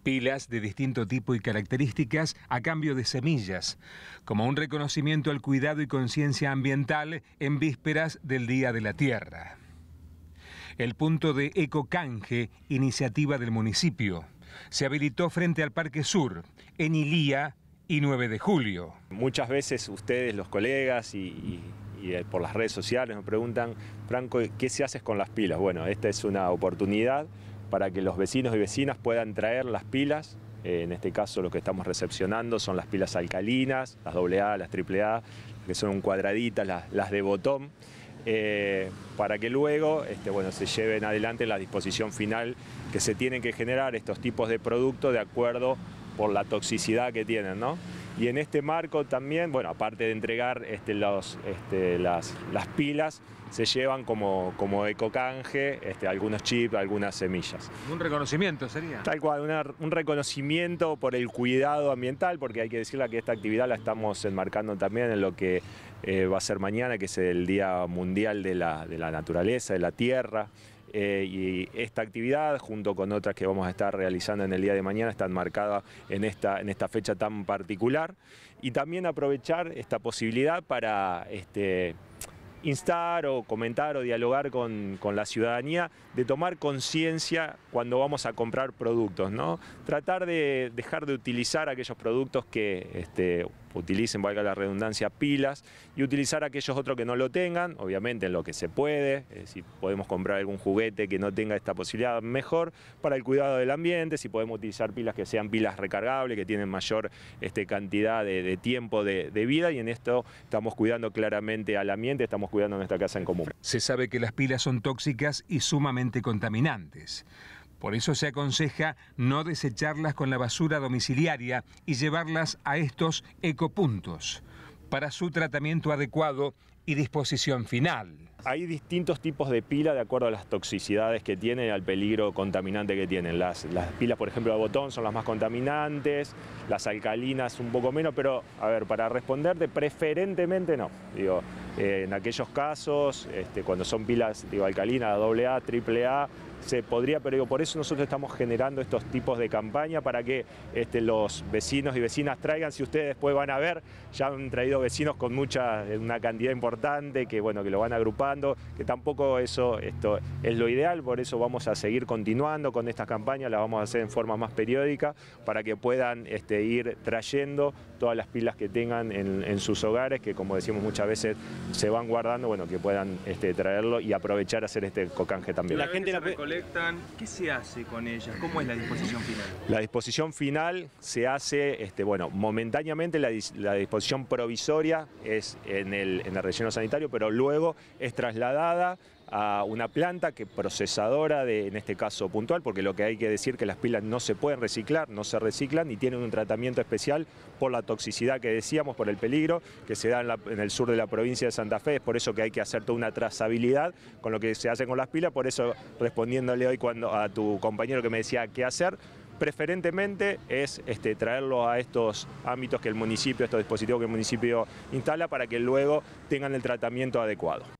pilas de distinto tipo y características a cambio de semillas, como un reconocimiento al cuidado y conciencia ambiental en vísperas del Día de la Tierra. El punto de eco canje, iniciativa del municipio, se habilitó frente al Parque Sur, en Ilía y 9 de julio. Muchas veces ustedes, los colegas y, eh, por las redes sociales nos preguntan, Franco, ¿qué se hace con las pilas? Bueno, esta es una oportunidad para que los vecinos y vecinas puedan traer las pilas. Eh, en este caso lo que estamos recepcionando son las pilas alcalinas, las AA, las AAA, que son cuadraditas, las, las de botón, eh, para que luego este, bueno, se lleven adelante la disposición final que se tienen que generar estos tipos de productos de acuerdo por la toxicidad que tienen. ¿no? Y en este marco también, bueno, aparte de entregar este, los, este, las, pilas, se llevan como, como ecocanje este, algunos chips, algunas semillas. Un reconocimiento sería. Tal cual, un reconocimiento por el cuidado ambiental, porque hay que decirle que esta actividad la estamos enmarcando también en lo que eh, va a ser mañana, que es el Día Mundial de la, de la Naturaleza, de la Tierra. Eh, y esta actividad, junto con otras que vamos a estar realizando en el día de mañana, están marcadas en esta, en esta fecha tan particular. Y también aprovechar esta posibilidad para este, instar o comentar o dialogar con, con la ciudadanía de tomar conciencia cuando vamos a comprar productos, ¿no? Tratar de dejar de utilizar aquellos productos que este, utilicen, valga la redundancia, pilas y utilizar aquellos otros que no lo tengan, obviamente en lo que se puede, eh, si podemos comprar algún juguete que no tenga esta posibilidad, mejor para el cuidado del ambiente, si podemos utilizar pilas que sean pilas recargables, que tienen mayor este, cantidad de, tiempo de, de, vida y en esto estamos cuidando claramente al ambiente, estamos cuidando nuestra casa en común. Se sabe que las pilas son tóxicas y sumamente contaminantes. Por eso se aconseja no desecharlas con la basura domiciliaria y llevarlas a estos ecopuntos para su tratamiento adecuado y disposición final. Hay distintos tipos de pila de acuerdo a las toxicidades que tienen al peligro contaminante que tienen. Las, las pilas, por ejemplo, de botón son las más contaminantes, las alcalinas un poco menos, pero, a ver, para responderte, preferentemente no. Digo, eh, en aquellos casos, este, cuando son pilas digo, alcalinas, AA, AAA, se podría, pero por eso nosotros estamos generando estos tipos de campaña para que este, los vecinos y vecinas traigan, si ustedes después van a ver, ya han traído vecinos con mucha, una cantidad importante, que bueno, que lo van a agrupar que tampoco eso esto, es lo ideal, por eso vamos a seguir continuando con esta campaña, las vamos a hacer en forma más periódica para que puedan este, ir trayendo todas las pilas que tengan en, sus hogares, que como decimos muchas veces se van guardando, bueno, que puedan este, traerlo y aprovechar a hacer este cocanje también. La gente la recolectan, ¿qué se hace con ellas? ¿Cómo es la disposición final? La disposición final se hace, este, bueno, momentáneamente la, disposición provisoria es en el, en el relleno sanitario, pero luego trasladada a una planta que procesadora de, en este caso puntual, porque lo que hay que decir que las pilas no se pueden reciclar, no se reciclan y tienen un tratamiento especial por la toxicidad que decíamos, por el peligro que se da en, el sur de la provincia de Santa Fe, es por eso que hay que hacer toda una trazabilidad con lo que se hace con las pilas, por eso respondiéndole hoy cuando, a tu compañero que me decía qué hacer, preferentemente es este, traerlo a estos ámbitos que el municipio, estos dispositivos que el municipio instala para que luego tengan el tratamiento adecuado.